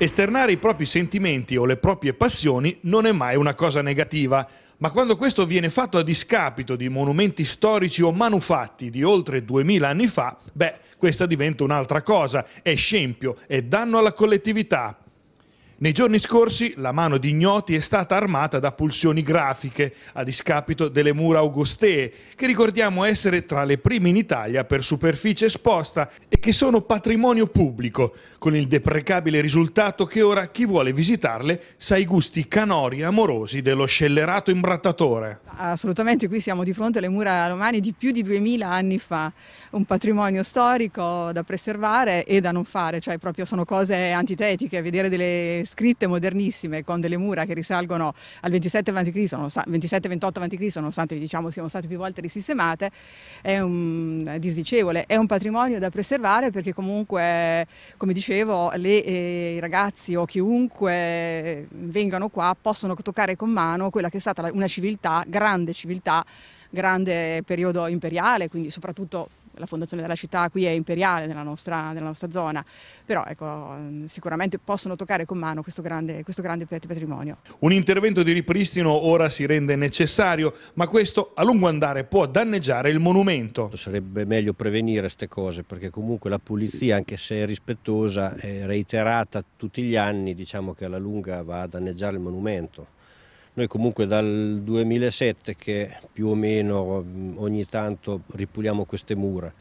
Esternare i propri sentimenti o le proprie passioni non è mai una cosa negativa, ma quando questo viene fatto a discapito di monumenti storici o manufatti di oltre 2000 anni fa, beh, questa diventa un'altra cosa, è scempio, è danno alla collettività. Nei giorni scorsi la mano di ignoti è stata armata da pulsioni grafiche a discapito delle mura augustee, che ricordiamo essere tra le prime in Italia per superficie esposta e che sono patrimonio pubblico, con il deprecabile risultato che ora chi vuole visitarle sa i gusti canori amorosi dello scellerato imbrattatore. Assolutamente, qui siamo di fronte alle mura romane di più di 2000 anni fa, un patrimonio storico da preservare e da non fare, cioè proprio sono cose antitetiche, vedere delle scritte modernissime con delle mura che risalgono al 27 a.C., 27-28 a.C., nonostante diciamo, siano state più volte risistemate, è, un, disdicevole, è un patrimonio da preservare perché comunque, come dicevo, le, eh, i ragazzi o chiunque vengano qua possono toccare con mano quella che è stata una civiltà, grande civiltà, grande periodo imperiale, quindi soprattutto la fondazione della città qui è imperiale nella nostra, nella nostra zona, però ecco, mm, sicuramente possono toccare con mano questo grande, questo grande patrimonio. Un intervento di ripristino ora si rende necessario, ma questo a lungo andare può danneggiare il monumento. Sarebbe meglio prevenire queste cose perché comunque la pulizia, anche se è rispettosa, è reiterata tutti gli anni, diciamo che alla lunga va a danneggiare il monumento. Noi comunque dal 2007 che più o meno ogni tanto ripuliamo queste mura.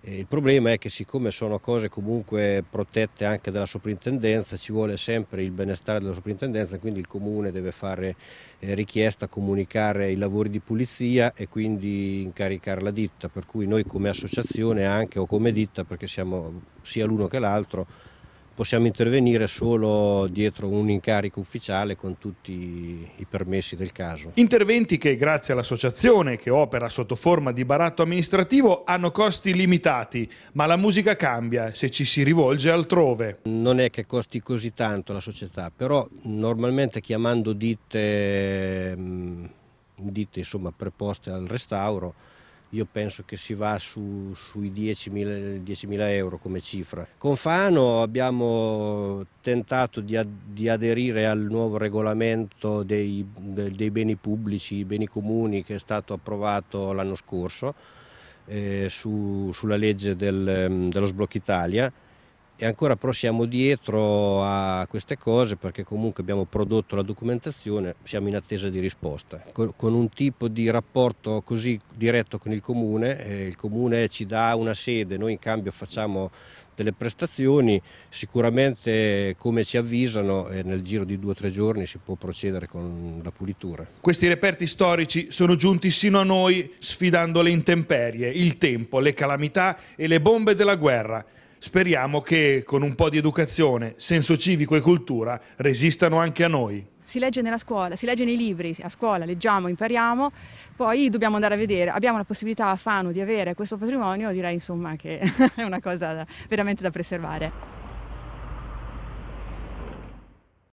Il problema è che siccome sono cose comunque protette anche dalla soprintendenza ci vuole sempre il benestare della soprintendenza, quindi il comune deve fare eh, richiesta, comunicare i lavori di pulizia e quindi incaricare la ditta, per cui noi come associazione anche o come ditta, perché siamo sia l'uno che l'altro, possiamo intervenire solo dietro un incarico ufficiale con tutti i permessi del caso. Interventi che grazie all'associazione che opera sotto forma di baratto amministrativo hanno costi limitati, ma la musica cambia se ci si rivolge altrove. Non è che costi così tanto la società, però normalmente chiamando ditte, mm, ditte insomma, preposte al restauro, io penso che si va su, sui 10.000, 10.000, euro come cifra. Con Fano abbiamo tentato di, di aderire al nuovo regolamento dei, dei, beni pubblici, beni comuni che è stato approvato l'anno scorso eh, su, sulla legge del, dello Sblocco Italia e ancora però siamo dietro a queste cose perché comunque abbiamo prodotto la documentazione, siamo in attesa di risposta. Con un tipo di rapporto così diretto con il comune, eh, il comune ci dà una sede, noi in cambio facciamo delle prestazioni, sicuramente come ci avvisano eh, nel giro di due o tre giorni si può procedere con la pulitura. Questi reperti storici sono giunti sino a noi sfidando le intemperie, il tempo, le calamità e le bombe della guerra. Speriamo che con un po' di educazione, senso civico e cultura resistano anche a noi si legge nella scuola, si legge nei libri, a scuola leggiamo, impariamo, poi dobbiamo andare a vedere. Abbiamo la possibilità a Fano di avere questo patrimonio, direi insomma che è una cosa veramente da preservare.